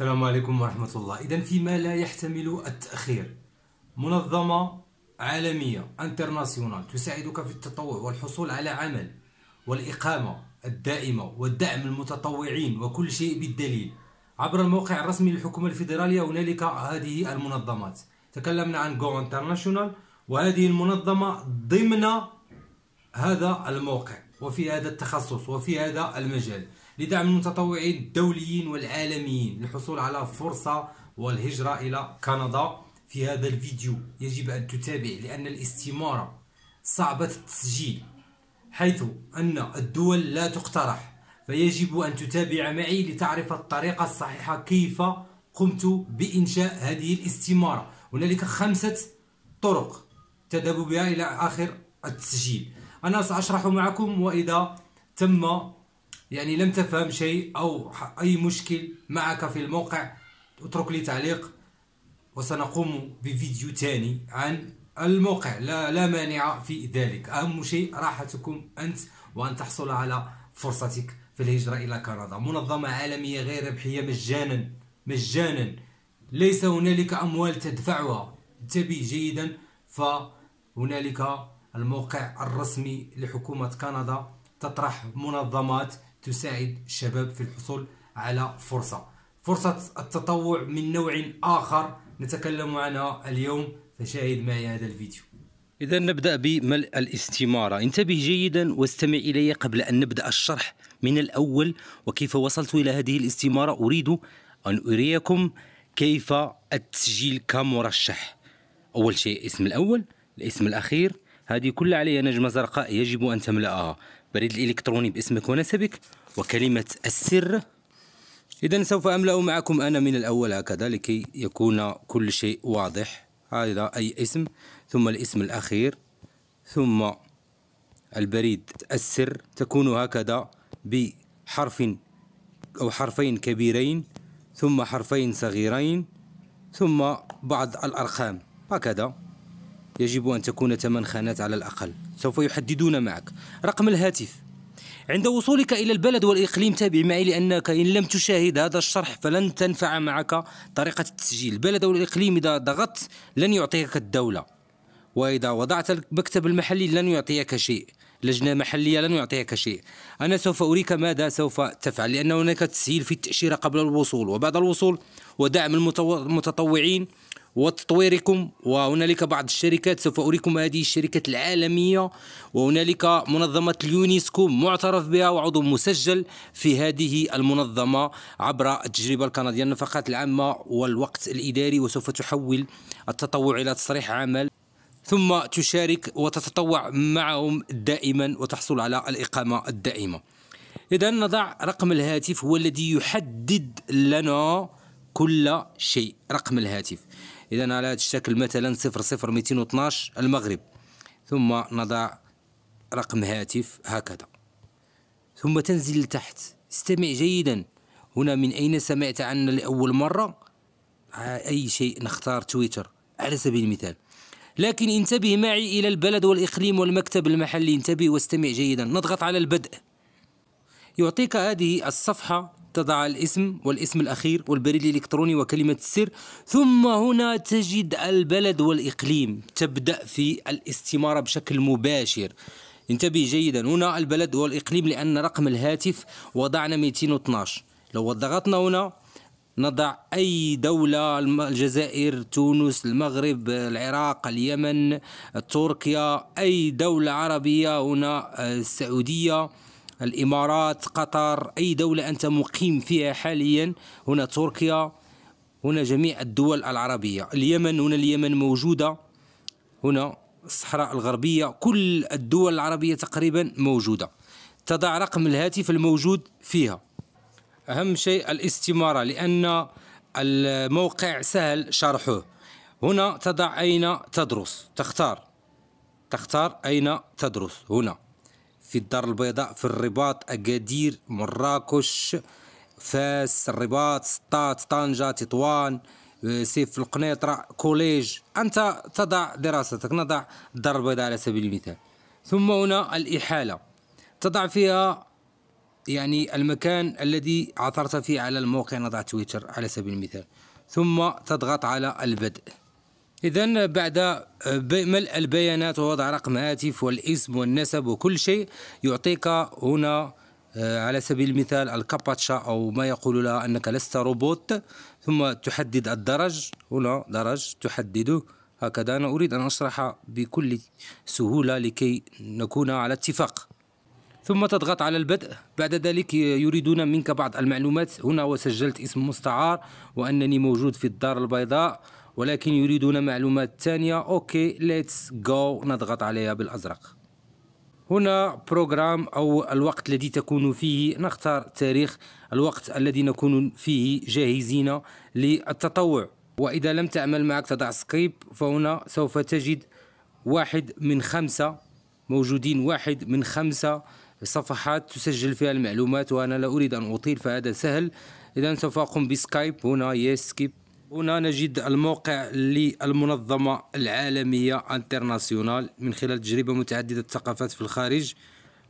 السلام عليكم ورحمة الله إذا فيما لا يحتمل التأخير منظمة عالمية انترناسيونال تساعدك في التطوع والحصول على عمل والإقامة الدائمة والدعم المتطوعين وكل شيء بالدليل عبر الموقع الرسمي للحكومة الفيدرالية هنالك هذه المنظمات تكلمنا عن جو انترناشونال وهذه المنظمة ضمن هذا الموقع وفي هذا التخصص وفي هذا المجال لدعم المتطوعين الدوليين والعالميين للحصول على فرصة والهجرة إلى كندا في هذا الفيديو يجب أن تتابع لأن الاستمارة صعبة التسجيل حيث أن الدول لا تقترح فيجب أن تتابع معي لتعرف الطريقة الصحيحة كيف قمت بإنشاء هذه الاستمارة هنالك خمسة طرق تذهب بها إلى آخر التسجيل أنا سأشرح معكم وإذا تم يعني لم تفهم شيء أو أي مشكل معك في الموقع اترك لي تعليق وسنقوم بفيديو ثاني عن الموقع لا, لا مانع في ذلك أهم شيء راحتكم أنت وأن تحصل على فرصتك في الهجرة إلى كندا منظمة عالمية غير ربحية مجانا مجانا ليس هنالك أموال تدفعها انتبه جيدا فهنالك الموقع الرسمي لحكومة كندا تطرح منظمات تساعد الشباب في الحصول على فرصة فرصة التطوع من نوع آخر نتكلم عنها اليوم فشاهد معي هذا الفيديو إذا نبدأ بملء الاستمارة انتبه جيدا واستمع إلي قبل أن نبدأ الشرح من الأول وكيف وصلت إلى هذه الاستمارة أريد أن أريكم كيف التسجيل كمرشح أول شيء اسم الأول الاسم الأخير هذه كلها عليها نجمة زرقاء يجب أن تملأها بريد الإلكتروني باسمك ونسبك وكلمة السر إذا سوف أملأ معكم أنا من الأول هكذا لكي يكون كل شيء واضح هذا أي اسم ثم الاسم الأخير ثم البريد السر تكون هكذا بحرف أو حرفين كبيرين ثم حرفين صغيرين ثم بعض الأرقام هكذا يجب أن تكون ثمان خانات على الأقل سوف يحددون معك رقم الهاتف عند وصولك إلى البلد والإقليم تابع معي لأنك إن لم تشاهد هذا الشرح فلن تنفع معك طريقة التسجيل البلد والإقليم إذا ضغطت لن يعطيك الدولة وإذا وضعت المكتب المحلي لن يعطيك شيء لجنة محلية لن يعطيك شيء أنا سوف أريك ماذا سوف تفعل لأن هناك تسهيل في التأشيرة قبل الوصول وبعد الوصول ودعم المتطوعين وتطويركم وهنالك بعض الشركات سوف أريكم هذه الشركات العالمية وهنالك منظمة اليونسكو معترف بها وعضو مسجل في هذه المنظمة عبر التجربة الكندية النفقات العامة والوقت الإداري وسوف تحول التطوع إلى تصريح عمل ثم تشارك وتتطوع معهم دائما وتحصل على الإقامة الدائمة إذا نضع رقم الهاتف هو الذي يحدد لنا كل شيء رقم الهاتف إذا على هذا الشكل مثلا 00212 المغرب ثم نضع رقم هاتف هكذا ثم تنزل لتحت استمع جيدا هنا من أين سمعت عنا لأول مرة أي شيء نختار تويتر على سبيل المثال لكن انتبه معي إلى البلد والإقليم والمكتب المحلي انتبه واستمع جيدا نضغط على البدء يعطيك هذه الصفحة تضع الاسم والاسم الأخير والبريد الإلكتروني وكلمة السر ثم هنا تجد البلد والإقليم تبدأ في الاستمارة بشكل مباشر انتبه جيدا هنا البلد والإقليم لأن رقم الهاتف وضعنا 212 لو ضغطنا هنا نضع أي دولة الجزائر تونس المغرب العراق اليمن تركيا أي دولة عربية هنا آه، السعودية الإمارات قطر أي دولة أنت مقيم فيها حاليا هنا تركيا هنا جميع الدول العربية اليمن هنا اليمن موجودة هنا الصحراء الغربية كل الدول العربية تقريبا موجودة تضع رقم الهاتف الموجود فيها أهم شيء الاستمارة لأن الموقع سهل شرحه هنا تضع أين تدرس تختار تختار أين تدرس هنا في الدار البيضاء في الرباط أكادير مراكش فاس الرباط سطات طنجة تطوان آه، سيف القنيطرة كوليج أنت تضع دراستك نضع الدار البيضاء على سبيل المثال ثم هنا الإحالة تضع فيها يعني المكان الذي عثرت فيه على الموقع نضع تويتر على سبيل المثال ثم تضغط على البدء إذا بعد آه، ملء البيانات ووضع رقم هاتف والاسم والنسب وكل شيء يعطيك هنا آه، على سبيل المثال الكاباتشا أو ما يقول لها أنك لست روبوت ثم تحدد الدرج هنا درج تحدده هكذا أنا أريد أن أشرح بكل سهولة لكي نكون على اتفاق ثم تضغط على البدء بعد ذلك يريدون منك بعض المعلومات هنا وسجلت اسم مستعار وأنني موجود في الدار البيضاء ولكن يريدون معلومات ثانية أوكي ليتس جو نضغط عليها بالأزرق هنا بروجرام أو الوقت الذي تكون فيه نختار تاريخ الوقت الذي نكون فيه جاهزين للتطوع وإذا لم تعمل معك تضع سكريب فهنا سوف تجد واحد من خمسة موجودين واحد من خمسة صفحات تسجل فيها المعلومات وأنا لا أريد أن أطيل فهذا سهل إذا سوف أقوم بسكايب هنا يس سكيب هنا نجد الموقع للمنظمة العالمية انترناسيونال من خلال تجربة متعددة الثقافات في الخارج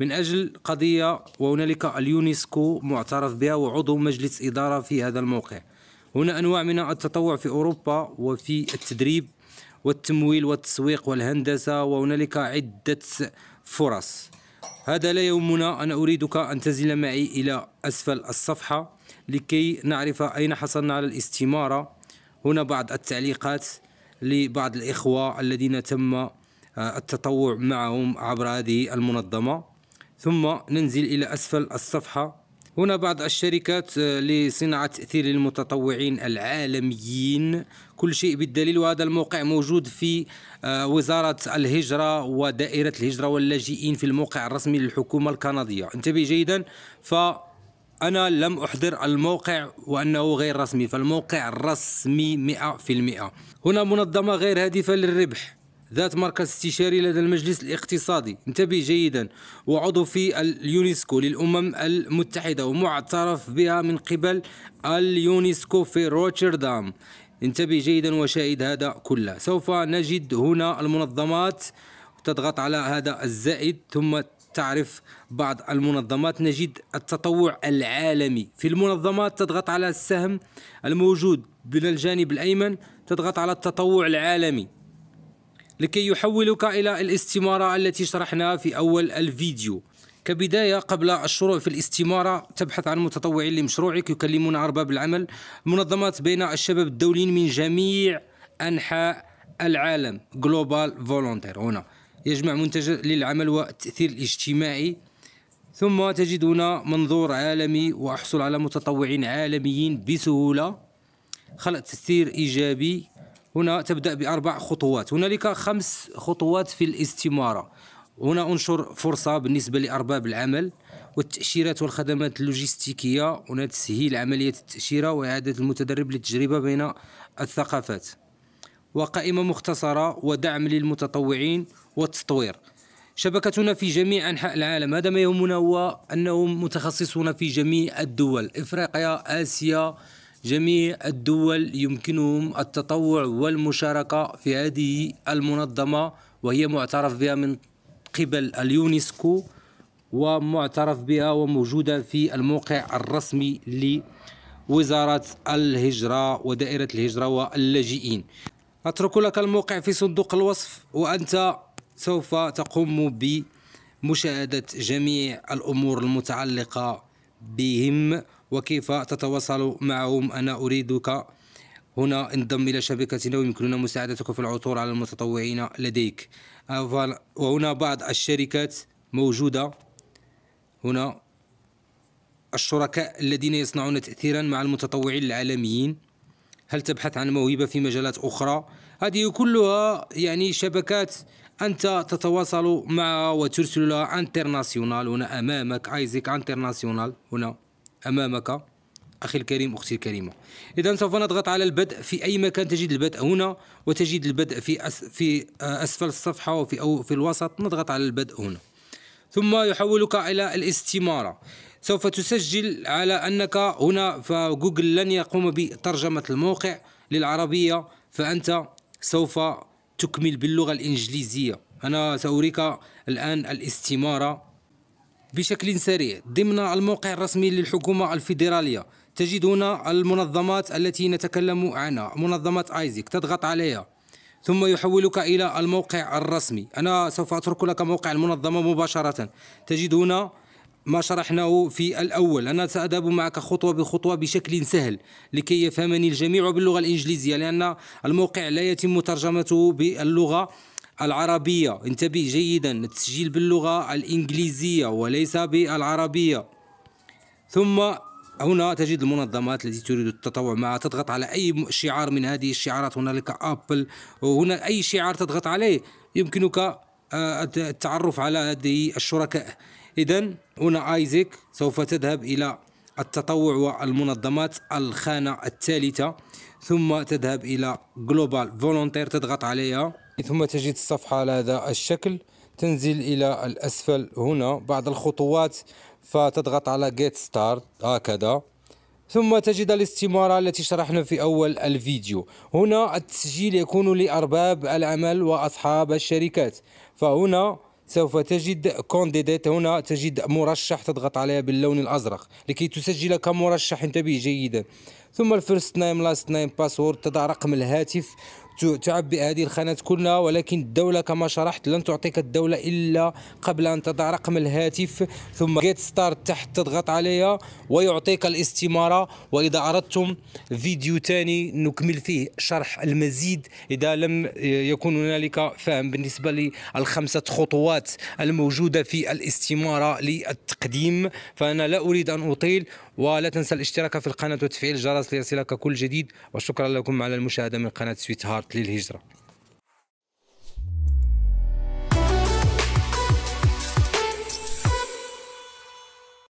من أجل قضية وهنالك اليونسكو معترف بها وعضو مجلس إدارة في هذا الموقع هنا أنواع من التطوع في أوروبا وفي التدريب والتمويل والتسويق والهندسة وهنالك عدة فرص هذا لا يهمنا أنا أريدك أن تنزل معي إلى أسفل الصفحة لكي نعرف أين حصلنا على الاستمارة هنا بعض التعليقات لبعض الإخوة الذين تم آه، التطوع معهم عبر هذه المنظمة ثم ننزل إلى أسفل الصفحة هنا بعض الشركات آه، لصناعة تأثير للمتطوعين العالميين كل شيء بالدليل وهذا الموقع موجود في آه، وزارة الهجرة ودائرة الهجرة واللاجئين في الموقع الرسمي للحكومة الكندية انتبه جيدا ف أنا لم أحضر الموقع وأنه غير رسمي فالموقع رسمي 100% هنا منظمة غير هادفة للربح ذات مركز استشاري لدى المجلس الاقتصادي انتبه جيدا وعضو في اليونسكو للأمم المتحدة ومعترف بها من قبل اليونسكو في روتردام انتبه جيدا وشاهد هذا كله سوف نجد هنا المنظمات تضغط على هذا الزائد ثم تعرف بعض المنظمات نجد التطوع العالمي في المنظمات تضغط على السهم الموجود من الجانب الأيمن تضغط على التطوع العالمي لكي يحولك إلى الاستمارة التي شرحناها في أول الفيديو كبداية قبل الشروع في الاستمارة تبحث عن متطوعين لمشروعك يكلمون أرباب العمل منظمات بين الشباب الدوليين من جميع أنحاء العالم جلوبال فولونتير هنا يجمع منتج للعمل والتأثير الاجتماعي ثم هنا منظور عالمي وأحصل على متطوعين عالميين بسهولة خلق تأثير إيجابي هنا تبدأ بأربع خطوات هنالك خمس خطوات في الاستمارة هنا أنشر فرصة بالنسبة لأرباب العمل والتأشيرات والخدمات اللوجستيكية هنا تسهيل عملية التأشيرة وإعادة المتدرب للتجربة بين الثقافات وقائمة مختصرة ودعم للمتطوعين والتطوير شبكتنا في جميع أنحاء العالم هذا ما يهمنا هو أنهم متخصصون في جميع الدول إفريقيا آسيا جميع الدول يمكنهم التطوع والمشاركة في هذه المنظمة وهي معترف بها من قبل اليونسكو ومعترف بها وموجودة في الموقع الرسمي لوزارة الهجرة ودائرة الهجرة واللاجئين أترك لك الموقع في صندوق الوصف وأنت سوف تقوم بمشاهدة جميع الأمور المتعلقة بهم وكيف تتواصل معهم أنا أريدك هنا انضم إلى شبكتنا ويمكننا مساعدتك في العثور على المتطوعين لديك وهنا بعض الشركات موجودة هنا الشركاء الذين يصنعون تأثيرا مع المتطوعين العالميين هل تبحث عن موهبة في مجالات أخرى هذه كلها يعني شبكات أنت تتواصل معها وترسل لها انترناسيونال هنا أمامك أيزيك انترناسيونال هنا أمامك أخي الكريم أختي الكريمة إذا سوف نضغط على البدء في أي مكان تجد البدء هنا وتجد البدء في أس في آه، أسفل الصفحة وفي أو في الوسط نضغط على البدء هنا ثم يحولك إلى الاستمارة سوف تسجل على أنك هنا فجوجل لن يقوم بترجمة الموقع للعربية فأنت سوف تكمل باللغة الإنجليزية أنا سأريك الآن الاستمارة بشكل سريع ضمن الموقع الرسمي للحكومة الفيدرالية تجد هنا المنظمات التي نتكلم عنها منظمة آيزيك تضغط عليها ثم يحولك إلى الموقع الرسمي أنا سوف أترك لك موقع المنظمة مباشرة تجد هنا ما شرحناه في الأول أنا سأذهب معك خطوة بخطوة بشكل سهل لكي يفهمني الجميع باللغة الإنجليزية لأن الموقع لا يتم ترجمته باللغة العربية انتبه جيدا التسجيل باللغة الإنجليزية وليس بالعربية ثم هنا تجد المنظمات التي تريد التطوع معها تضغط على أي شعار من هذه الشعارات هنالك أبل وهنا أي شعار تضغط عليه يمكنك آه، التعرف على هذه الشركاء إذا هنا آيزيك سوف تذهب إلى التطوع والمنظمات الخانة الثالثة ثم تذهب إلى جلوبال فولونتير تضغط عليها ثم تجد الصفحة على هذا الشكل تنزل إلى الأسفل هنا بعد الخطوات فتضغط على جيت ستارت هكذا ثم تجد الاستمارة التي شرحنا في أول الفيديو هنا التسجيل يكون لأرباب العمل وأصحاب الشركات فهنا سوف تجد كونديديت هنا تجد مرشح تضغط عليها باللون الأزرق لكي تسجل كمرشح انتبه جيدا ثم الفيرست نايم لاست نايم باسورد تضع رقم الهاتف تعبئ هذه الخانات كلها ولكن الدولة كما شرحت لن تعطيك الدولة إلا قبل أن تضع رقم الهاتف ثم جيت ستارت تحت تضغط عليها ويعطيك الاستمارة وإذا أردتم فيديو ثاني نكمل فيه شرح المزيد إذا لم يكن هنالك فهم بالنسبة للخمسة خطوات الموجودة في الاستمارة للتقديم فأنا لا أريد أن أطيل ولا تنسى الاشتراك في القناة وتفعيل الجرس ليصلك كل جديد وشكرا لكم على المشاهدة من قناة سويت هارت للهجرة